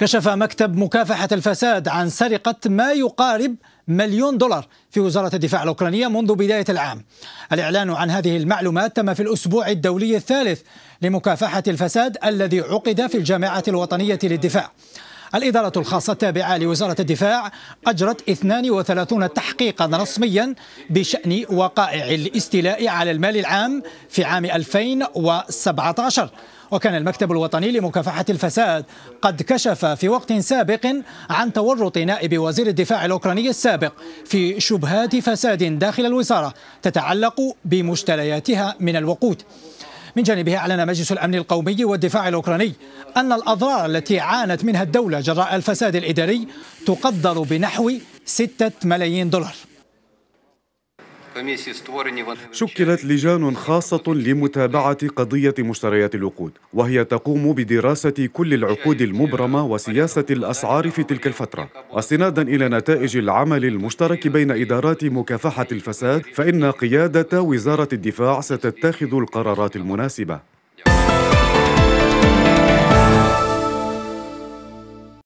كشف مكتب مكافحة الفساد عن سرقة ما يقارب مليون دولار في وزارة الدفاع الأوكرانية منذ بداية العام الإعلان عن هذه المعلومات تم في الأسبوع الدولي الثالث لمكافحة الفساد الذي عقد في الجامعة الوطنية للدفاع الإدارة الخاصة التابعة لوزارة الدفاع أجرت 32 تحقيقا رسميا بشأن وقائع الاستيلاء على المال العام في عام 2017 وكان المكتب الوطني لمكافحة الفساد قد كشف في وقت سابق عن تورط نائب وزير الدفاع الأوكراني السابق في شبهات فساد داخل الوزارة تتعلق بمشترياتها من الوقود من جانبه أعلن مجلس الأمن القومي والدفاع الأوكراني أن الأضرار التي عانت منها الدولة جراء الفساد الإداري تقدر بنحو 6 ملايين دولار شكلت لجان خاصة لمتابعة قضية مشتريات الوقود وهي تقوم بدراسة كل العقود المبرمة وسياسة الأسعار في تلك الفترة واستنادا إلى نتائج العمل المشترك بين إدارات مكافحة الفساد فإن قيادة وزارة الدفاع ستتخذ القرارات المناسبة